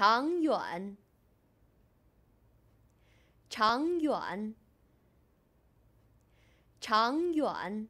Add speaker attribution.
Speaker 1: 长远，长远，长远。